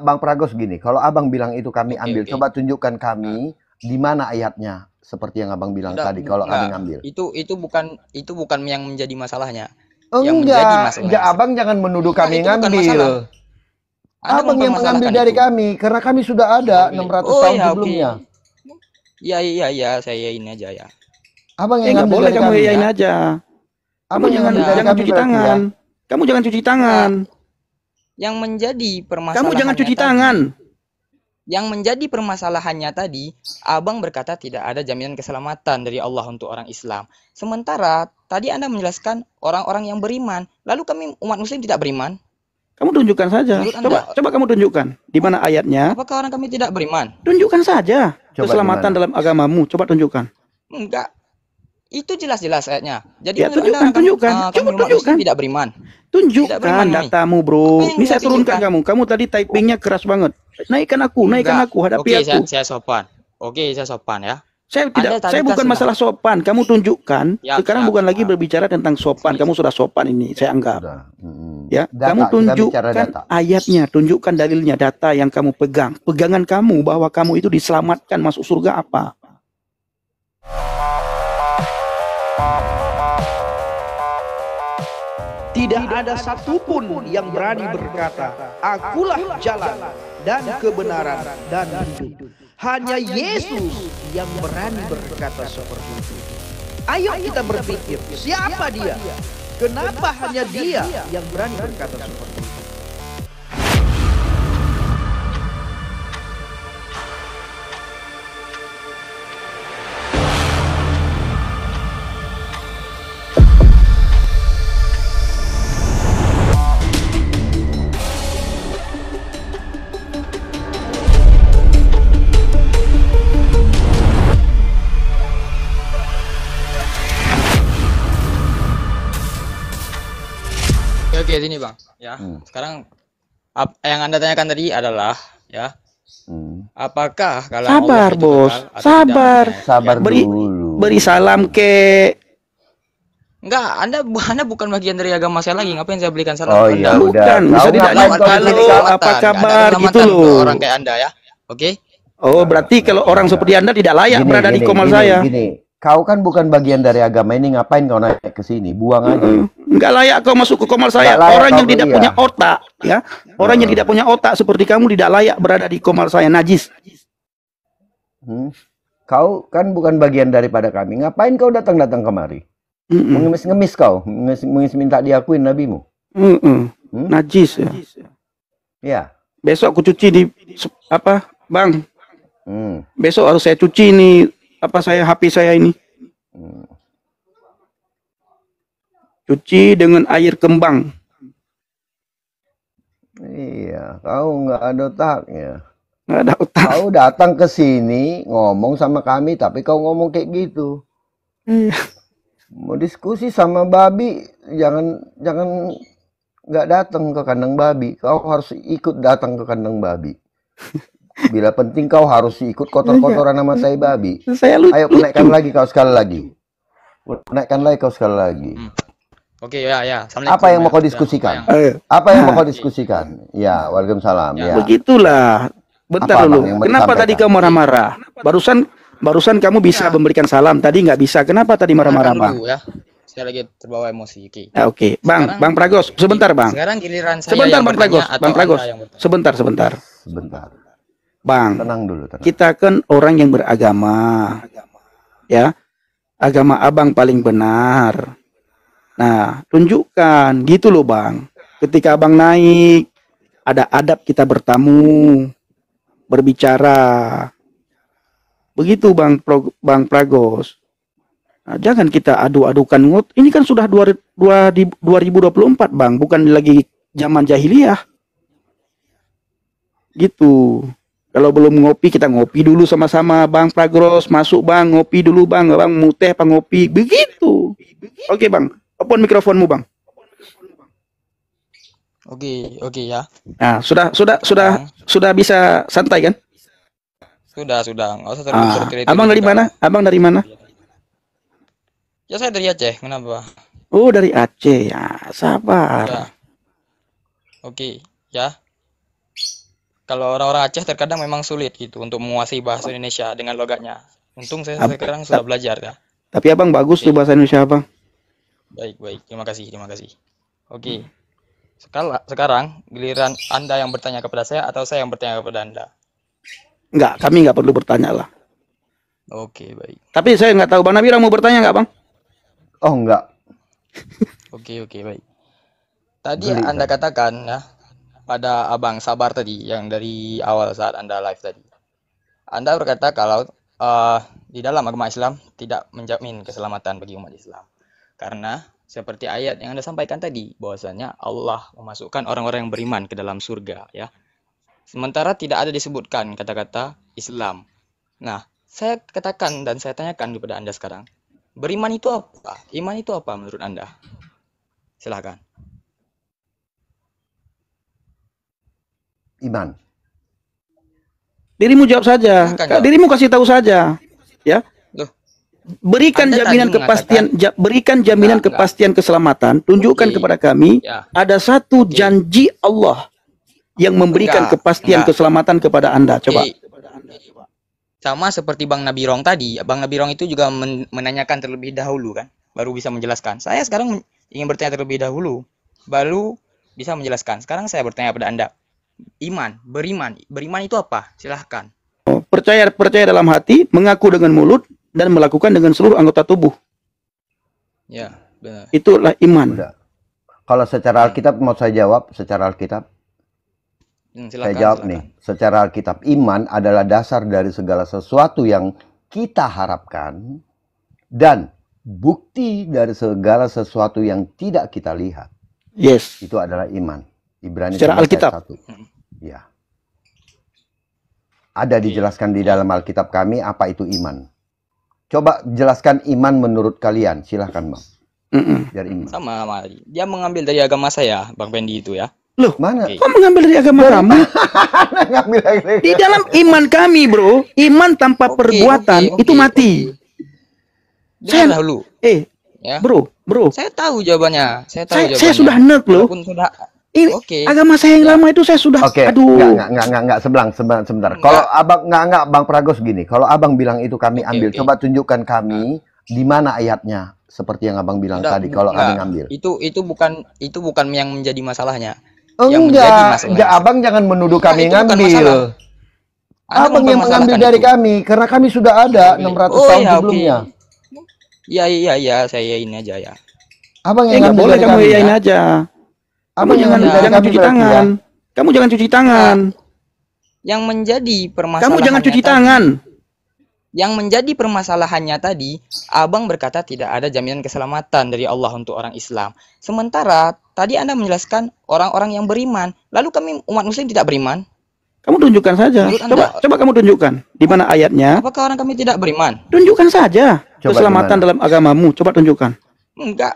Bang Pragos gini, kalau abang bilang itu kami ambil, okay, coba tunjukkan kami nah. di mana ayatnya seperti yang abang bilang Tidak, tadi. Kalau kami ambil, itu itu bukan itu bukan yang menjadi masalahnya. enggak, enggak, abang jangan menuduh kami nah, ngambil. Abang yang mengambil dari kami, karena kami sudah ada oh, 600 oh, tahun ya, sebelumnya. Iya okay. iya iya, saya ini aja ya. Abang yang eh, ngambil boleh dari kamu kami, ya. ya. aja. Abang iya. jangan, jangan cuci ya. tangan. Kamu jangan cuci tangan. Ya yang menjadi permasalahan kamu jangan cuci tadi, yang menjadi permasalahannya tadi, Abang berkata tidak ada jaminan keselamatan dari Allah untuk orang Islam. Sementara tadi Anda menjelaskan orang-orang yang beriman, lalu kami umat muslim tidak beriman. Kamu tunjukkan saja. anda, coba coba kamu tunjukkan di mana ayatnya. Apakah orang kami tidak beriman? Tunjukkan saja coba keselamatan dimana? dalam agamamu, coba tunjukkan. Enggak, itu jelas-jelas ayatnya. Jadi ya, tunjukkan, anda, ah, tunjukkan. Uh, Coba tunjukkan. Tidak beriman. Tunjukkan tidak beriman, datamu, bro. Ini saya turunkan kamu. Kamu tadi typingnya keras banget. Naikkan aku, naikkan aku, hadapi Oke, aku. saya, saya sopan. Oke, saya sopan ya. Saya tidak, saya bukan masalah sopan. Kamu tunjukkan. Ya, sekarang ya, bukan lagi ya. berbicara tentang sopan. Kamu sudah sopan ini, saya anggap. Ya, data, kamu tunjukkan ayatnya, tunjukkan dalilnya, data yang kamu pegang, pegangan kamu bahwa kamu itu diselamatkan masuk surga apa. Tidak ada satupun yang berani berkata, "Akulah jalan dan kebenaran dan hidup." Hanya Yesus yang berani berkata seperti itu. Ayo kita berpikir, siapa dia? Kenapa hanya dia yang berani berkata seperti itu? oke sini bang ya hmm. sekarang ap, yang anda tanyakan tadi adalah ya hmm. apakah kalau sabar bos sabar tidak, sabar beri dulu. beri salam ke Enggak, Anda Anda bukan bagian dari agama saya lagi. Ngapain saya belikan salam? Oh iya, bukan. Bisa tidak kalau apa kabar gitu loh. Orang kayak Anda ya. Oke. Okay? Oh, berarti kalau orang seperti Anda tidak layak gini, berada gini, di komal gini, saya. Gini kau kan bukan bagian dari agama ini ngapain kau naik ke sini buang aja nggak layak kau masuk ke komar saya orang yang tidak iya. punya otak ya orang hmm. yang tidak punya otak seperti kamu tidak layak berada di komar saya najis hmm. kau kan bukan bagian daripada kami ngapain kau datang datang kemari mm -mm. mengemis-ngemis kau mengemis, mengemis minta diakuin nabimu mm -mm. Hmm? najis ya ya besok aku cuci di apa bang hmm. besok harus saya cuci nih apa saya HP saya ini. Cuci dengan air kembang. Iya, kau nggak ada otaknya. Nggak ada otak. Kau datang ke sini ngomong sama kami, tapi kau ngomong kayak gitu. Iya. Mau diskusi sama babi, jangan jangan nggak datang ke kandang babi. Kau harus ikut datang ke kandang babi. Bila penting kau harus ikut kotor-kotoran nama saya babi. Saya lucu. Ayo naikkan lagi kau sekali lagi. Naikkan lagi kau sekali lagi. Hmm. Oke okay, ya ya. Apa yang ya. mau kau diskusikan? Ya. Apa yang mau kau diskusikan? Ya, waalaikumsalam. Ya. ya. Begitulah. Bentar dulu. Kenapa tadi kau marah-marah? Barusan barusan kamu bisa ya. memberikan salam, tadi nggak bisa. Kenapa tadi marah-marah, Bang? Ya. Saya lagi terbawa emosi. Ah, oke. Ah, okay. Bang, sekarang, Bang Pragos, sebentar, Bang. Sekarang giliran saya. Sebentar, Bang Pragos. Bang Pragos. Sebentar, sebentar. Sebentar. Bang, tenang dulu. Tenang. Kita kan orang yang beragama, agama. ya. Agama abang paling benar. Nah, tunjukkan gitu loh bang. Ketika abang naik, ada adab kita bertamu, berbicara. Begitu bang Pro, bang Pragos. Nah, jangan kita adu-adukan ngut. Ini kan sudah 2024 bang, bukan lagi zaman jahiliyah. Gitu. Kalau belum ngopi kita ngopi dulu sama-sama Bang Pragros masuk Bang ngopi dulu Bang Bang muteh apa ngopi begitu. Oke okay, Bang, open mikrofonmu Bang. Oke, oke okay, ya. Nah, sudah sudah sudah bang. sudah bisa santai kan? Sudah, sudah. nggak usah terlalu ah. Abang dari mana? Abang dari mana? Ya saya dari Aceh, kenapa? Oh, dari Aceh ah, ya. Sabar. Oke, okay, ya kalau orang-orang Aceh terkadang memang sulit gitu untuk menguasai bahasa Indonesia dengan logatnya. Untung saya sampai sekarang sudah belajar ya. Tapi abang bagus tuh bahasa Indonesia abang. Baik baik, terima kasih terima kasih. Oke, Sekala, sekarang giliran anda yang bertanya kepada saya atau saya yang bertanya kepada anda. Enggak, kami nggak perlu bertanya lah. Oke baik. Tapi saya nggak tahu bang Nabira mau bertanya nggak bang? Oh enggak. oke oke baik. Tadi Beli, anda kan? katakan ya pada Abang Sabar tadi yang dari awal saat Anda live tadi. Anda berkata kalau uh, di dalam agama Islam tidak menjamin keselamatan bagi umat Islam. Karena seperti ayat yang Anda sampaikan tadi bahwasanya Allah memasukkan orang-orang yang beriman ke dalam surga ya. Sementara tidak ada disebutkan kata-kata Islam. Nah, saya katakan dan saya tanyakan kepada Anda sekarang. Beriman itu apa? Iman itu apa menurut Anda? Silahkan. iman? Dirimu jawab saja. Dirimu kasih tahu saja. Ya. Berikan Anda jaminan kepastian ja, berikan jaminan nah, kepastian enggak. keselamatan, tunjukkan okay. kepada kami ya. ada satu janji Allah yang memberikan enggak, kepastian enggak. keselamatan kepada Anda. Coba. Okay. Sama seperti Bang Nabi Rong tadi, Bang Nabi Rong itu juga men menanyakan terlebih dahulu kan, baru bisa menjelaskan. Saya sekarang ingin bertanya terlebih dahulu, baru bisa menjelaskan. Sekarang saya bertanya pada Anda. Iman, beriman. Beriman itu apa? Silahkan. Percaya percaya dalam hati, mengaku dengan mulut, dan melakukan dengan seluruh anggota tubuh. Ya, benar. Itulah iman. Udah. Kalau secara Alkitab mau saya jawab, secara Alkitab. Hmm, silakan, saya jawab silahkan. nih, secara Alkitab iman adalah dasar dari segala sesuatu yang kita harapkan dan bukti dari segala sesuatu yang tidak kita lihat. Yes. Itu adalah iman. Ibrani secara Alkitab. Ya. Ada dijelaskan di dalam Alkitab kami apa itu iman. Coba jelaskan iman menurut kalian. Silahkan Bang. Biar iman. Sama, sama. Dia mengambil dari agama saya, Bang Pendi itu ya. Loh, mana? Kok mengambil dari agama kamu? di dalam iman kami, Bro, iman tanpa okay, perbuatan okay, okay, itu mati. Okay. Saya dahulu. Eh, ya. Bro, Bro. Saya tahu jawabannya. Saya tahu saya, jawabannya. Saya sudah nerd loh. Walaupun sudah ini okay. agama saya yang ya. lama itu saya sudah okay. aduh. Enggak enggak enggak enggak sebelang sebentar sebentar. Kalau Abang enggak enggak Bang Pragos gini, kalau Abang bilang itu kami okay, ambil, okay. coba tunjukkan kami nah. di mana ayatnya seperti yang Abang bilang Udah, tadi kalau kami ngambil Itu itu bukan itu bukan yang menjadi masalahnya. Oh, enggak. Yang menjadi masalah. Enggak, Abang jangan menuduh nah, kami ngambil. Abang yang mengambil dari itu. kami karena kami sudah ada 600 iya, iya. oh, tahun ya, sebelumnya. Iya okay. iya iya saya ini aja ya. Abang yang eh, ngambil boleh kamu ya. aja. Apa jangan, jangan, jangan cuci iya. tangan. Ya? Kamu jangan cuci tangan. Yang menjadi permasalahan. Kamu jangan cuci tadi, tangan. Yang menjadi permasalahannya tadi, Abang berkata tidak ada jaminan keselamatan dari Allah untuk orang Islam. Sementara tadi Anda menjelaskan orang-orang yang beriman, lalu kami umat muslim tidak beriman. Kamu tunjukkan saja. coba coba kamu tunjukkan di mana ayatnya. Apakah orang kami tidak beriman? Tunjukkan saja keselamatan dalam agamamu. Coba tunjukkan. Enggak,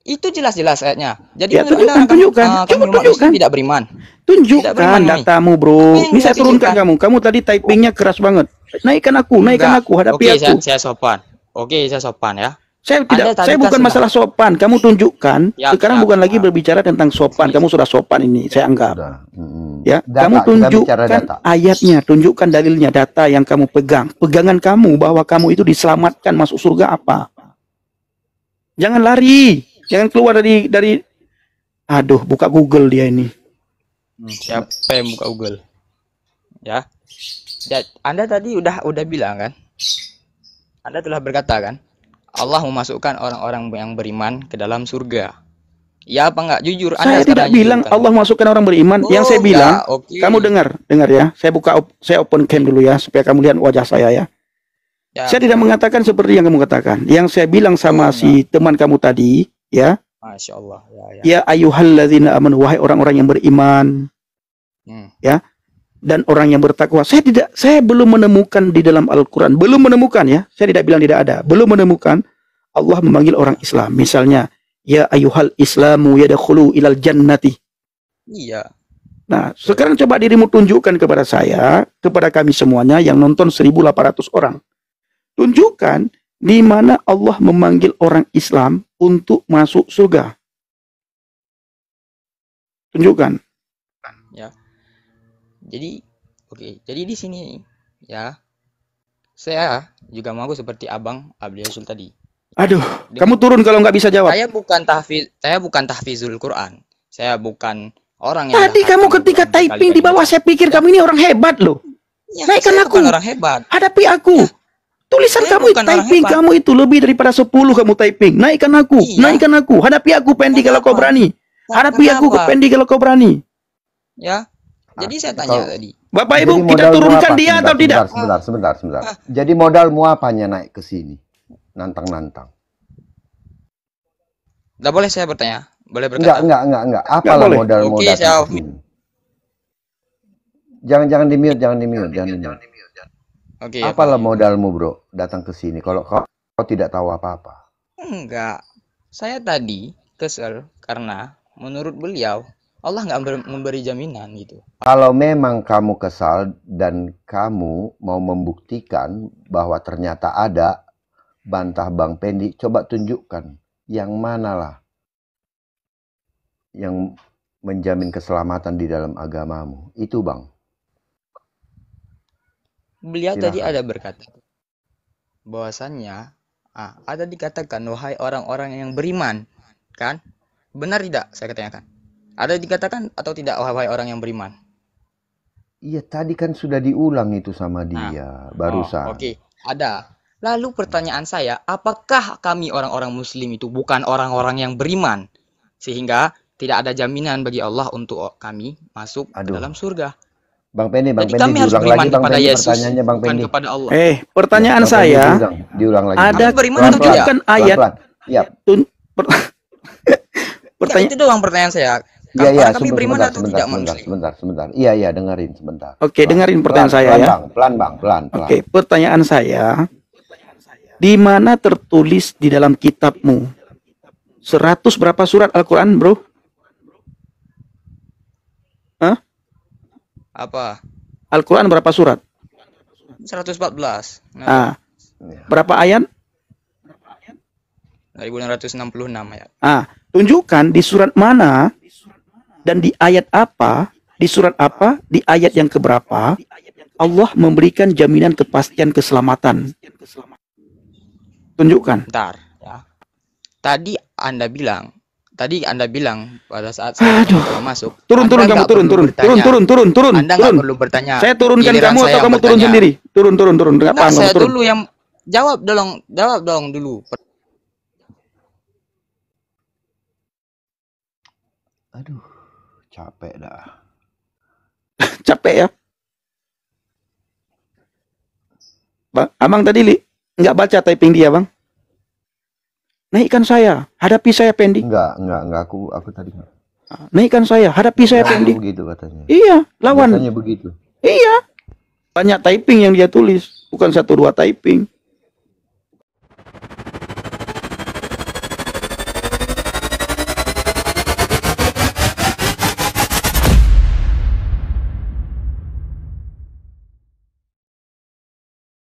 itu jelas-jelas ayatnya. Jadi ya, tunjukkan, tunjukkan. Uh, Coba tunjukkan. Tidak beriman. Tunjukkan datamu, Bro. Ini saya turunkan kamu. Kamu tadi typingnya keras banget. Naikkan aku, naikkan aku, hadapi Oke, aku. Saya, saya sopan. Oke, saya sopan ya. Saya tidak saya bukan sudah. masalah sopan. Kamu tunjukkan. Ya, Sekarang ya, bukan ya. lagi berbicara tentang sopan. Kamu sudah sopan ini, saya anggap. Hmm. Ya, data, kamu tunjukkan ayatnya, tunjukkan dalilnya, data yang kamu pegang. Pegangan kamu bahwa kamu itu diselamatkan masuk surga apa? Jangan lari. Jangan keluar dari dari aduh buka Google dia ini. Hmm, siapa yang buka Google? Ya. Ya, Anda tadi udah udah bilang kan? Anda telah berkata kan? Allah memasukkan orang-orang yang beriman ke dalam surga. Ya apa enggak jujur Anda tidak bilang jujur, Allah masukkan orang beriman. Oh, yang saya oh, ya, bilang, okay. kamu dengar, dengar ya. Saya buka op, saya open cam dulu ya supaya kamu lihat wajah saya ya. ya. Saya tidak ya. mengatakan seperti yang kamu katakan. Yang saya bilang sama oh, si ya. teman kamu tadi, ya Masya Allah. Ya, ya. ya ayuhalladzina amanu wahai orang-orang yang beriman. Hmm. Ya. Dan orang yang bertakwa. Saya tidak saya belum menemukan di dalam Al-Qur'an, belum menemukan ya. Saya tidak bilang tidak ada, belum menemukan Allah memanggil orang Islam. Misalnya, ya ayuhal islamu yadakhulu ilal jannati. Iya. Nah, sekarang coba dirimu tunjukkan kepada saya, kepada kami semuanya yang nonton 1800 orang. Tunjukkan di mana Allah memanggil orang Islam untuk masuk surga. Tunjukkan. Ya. Jadi, oke. Okay. Jadi di sini ya, saya juga mau seperti Abang Abdul Rasul tadi. Aduh, Dengan, kamu turun kalau nggak bisa jawab. Saya bukan tahfiz, saya bukan tahfizul Quran. Saya bukan orang yang Tadi kamu ketika typing di bawah saya pikir ya. kamu ini orang hebat loh. Ya, Naikkan aku. orang hebat. Hadapi aku. Ya Tulisan saya kamu, typing kamu itu lebih daripada 10 kamu typing. Naikkan aku, iya. naikkan aku. Hadapi aku, Pendi, kalau kau berani. Hadapi Kenapa? aku, Pendi, kalau kau berani. Ya, jadi saya tanya Kau, tadi. Bapak Ibu, kita turunkan dia sebentar, atau sebentar, tidak? Sebentar, sebentar, sebentar. Ah. Jadi modalmu apanya naik ke sini? Nantang-nantang. Enggak boleh saya bertanya? Boleh berkata? Enggak, enggak, enggak, enggak. Apalah modalmu Oke, modal saya Jangan-jangan di mute, jangan di mute, jangan di mute. Oke. Okay, Apalah ya, modalmu, Bro, datang ke sini kalau kau, kau tidak tahu apa-apa? Enggak. Saya tadi kesel karena menurut beliau Allah nggak memberi jaminan gitu. Kalau memang kamu kesal dan kamu mau membuktikan bahwa ternyata ada bantah Bang Pendi, coba tunjukkan yang manalah yang menjamin keselamatan di dalam agamamu. Itu Bang. Beliau Silahkan. tadi ada berkata bahwasannya ah, ada dikatakan wahai orang-orang yang beriman, kan? Benar tidak saya tanyakan? Ada dikatakan atau tidak wahai orang yang beriman? Iya tadi kan sudah diulang itu sama nah. dia ah. barusan. Oh, Oke, okay. ada. Lalu pertanyaan saya, apakah kami orang-orang muslim itu bukan orang-orang yang beriman sehingga tidak ada jaminan bagi Allah untuk kami masuk Aduh. ke dalam surga? Bang Penny, Bang Penny, diulang lagi Bang Penny pertanyaannya Bang Penny, Kepada Allah. Eh, pertanyaan Bang saya diulang, diulang lagi. Ada atau ayat. Pelan, pelan. Ya. Tun, per, pertanyaan ya, itu doang pertanyaan saya. Iya, iya, kami beriman atau sebentar, tidak sebentar, sebentar, sebentar. Iya, iya, dengerin sebentar. Oke, pelan, dengerin pertanyaan pelan, saya pelan, ya. Bang, pelan, Bang, pelan, pelan. Oke, pertanyaan saya. Di mana tertulis di dalam kitabmu? 100 berapa surat Al-Qur'an, Bro? Hah? Apa? Al-Quran berapa surat? 114. Nah. Ah. Ya. Berapa ayat? 166 ayat. Ah, tunjukkan di surat mana dan di ayat apa, di surat apa, di ayat yang keberapa Allah memberikan jaminan kepastian keselamatan. Tunjukkan. Bentar, ya. Tadi Anda bilang tadi Anda bilang pada saat saya Aduh. masuk. Turun anda turun kamu turun turun. turun, Turun turun turun turun. Anda turun. perlu bertanya. Saya turunkan kamu atau kamu bertanya. turun sendiri? Turun turun turun. Enggak paham saya turun. dulu yang jawab dong, jawab dong dulu. Aduh, capek dah. capek ya? Bang, Abang tadi li nggak baca typing dia, Bang. Naikkan saya, hadapi saya pending. Enggak, enggak, enggak aku aku tadi enggak. Naikkan saya, hadapi saya enggak, Begitu katanya. Iya, lawan. Katanya begitu. Iya. Banyak typing yang dia tulis, bukan satu dua typing.